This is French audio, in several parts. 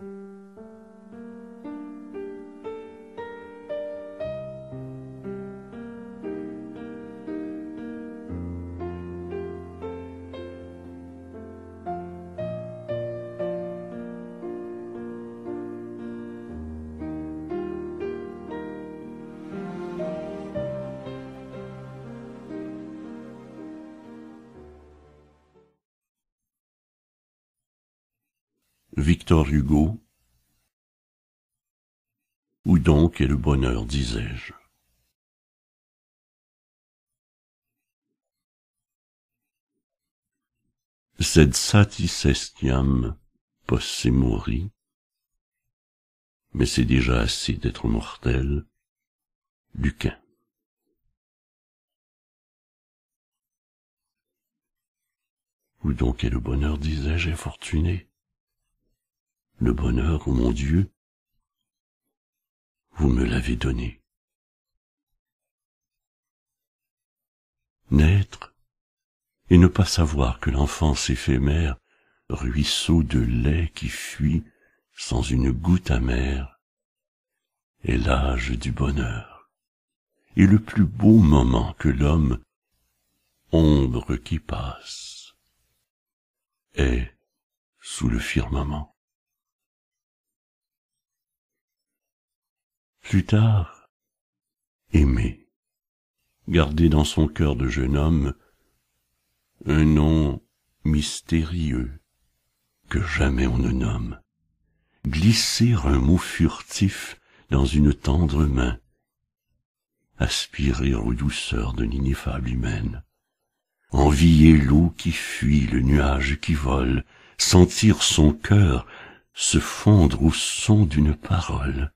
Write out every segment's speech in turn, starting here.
thank you Victor Hugo Où donc est le bonheur, disais-je Sed satis posse mais c'est déjà assez d'être mortel. Luquin Où donc est le bonheur, disais-je, infortuné le bonheur, ô oh mon Dieu, vous me l'avez donné. Naître et ne pas savoir que l'enfance éphémère, ruisseau de lait qui fuit sans une goutte amère, est l'âge du bonheur, et le plus beau moment que l'homme, ombre qui passe, est sous le firmament. Plus tard, aimer, garder dans son cœur de jeune homme un nom mystérieux que jamais on ne nomme, glisser un mot furtif dans une tendre main, aspirer aux douceurs de l'ineffable humaine, envier l'eau qui fuit, le nuage qui vole, sentir son cœur se fondre au son d'une parole,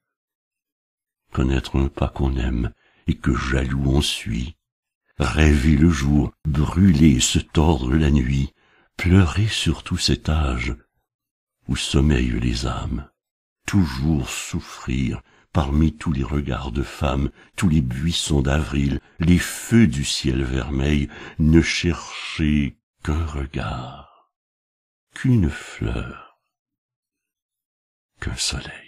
connaître un pas qu'on aime et que jaloux on suit. Rêver le jour, brûler, se tordre la nuit, pleurer sur tout cet âge où sommeillent les âmes, toujours souffrir parmi tous les regards de femmes, tous les buissons d'avril, les feux du ciel vermeil, ne chercher qu'un regard, qu'une fleur, qu'un soleil.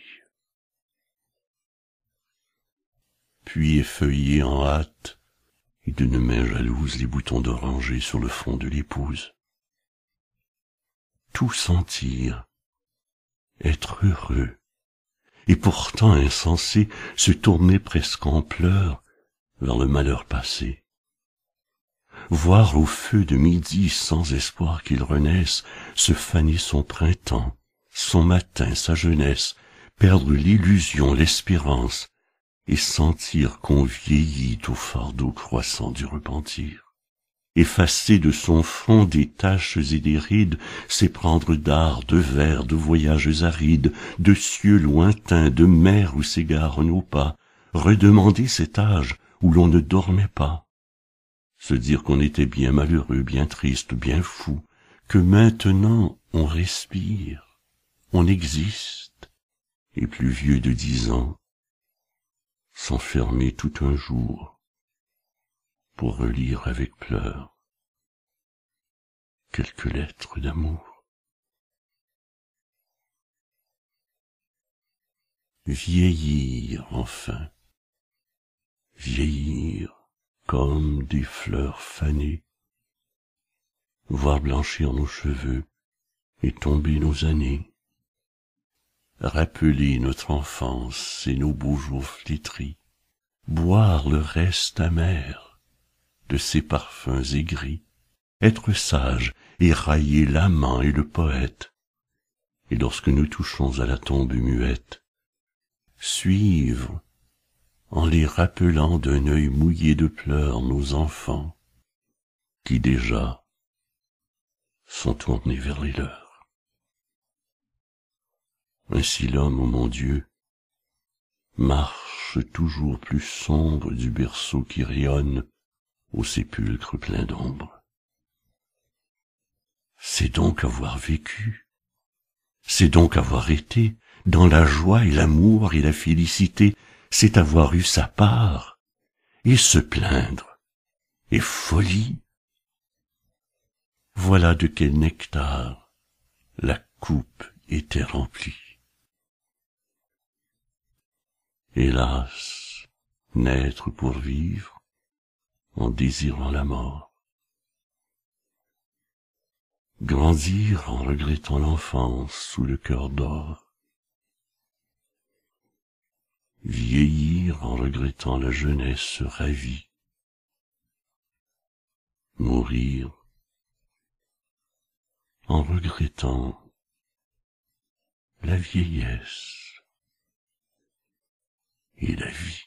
puis en hâte, et d'une main jalouse les boutons d'oranger sur le front de l'épouse. Tout sentir, être heureux, et pourtant insensé, se tourner presque en pleurs vers le malheur passé. Voir au feu de midi, sans espoir qu'il renaisse, se faner son printemps, son matin, sa jeunesse, perdre l'illusion, l'espérance, et sentir qu'on vieillit au fardeau croissant du repentir. Effacer de son front des taches et des rides, S'éprendre prendre d'art, de vers, de voyages arides, de cieux lointains, de mers où s'égarent nos pas, redemander cet âge où l'on ne dormait pas. Se dire qu'on était bien malheureux, bien triste, bien fou, que maintenant on respire, on existe, et plus vieux de dix ans, s'enfermer tout un jour pour relire avec pleurs quelques lettres d'amour. Vieillir enfin, vieillir comme des fleurs fanées, voir blanchir nos cheveux et tomber nos années, rappeler notre enfance et nos beaux jours flétris, boire le reste amer de ces parfums aigris, être sage et railler l'amant et le poète, et lorsque nous touchons à la tombe muette, suivre, en les rappelant d'un œil mouillé de pleurs, nos enfants, qui déjà sont tournés vers les leurs. Ainsi l'homme, ô mon Dieu, marche toujours plus sombre du berceau qui rayonne au sépulcre plein d'ombre. C'est donc avoir vécu, c'est donc avoir été dans la joie et l'amour et la félicité, c'est avoir eu sa part, et se plaindre, et folie. Voilà de quel nectar la coupe était remplie. Hélas, naître pour vivre en désirant la mort. Grandir en regrettant l'enfance sous le cœur d'or. Vieillir en regrettant la jeunesse ravie. Mourir en regrettant la vieillesse et la vie.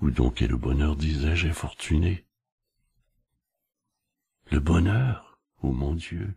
Où donc est le bonheur, disais-je, infortuné Le bonheur, ô mon Dieu,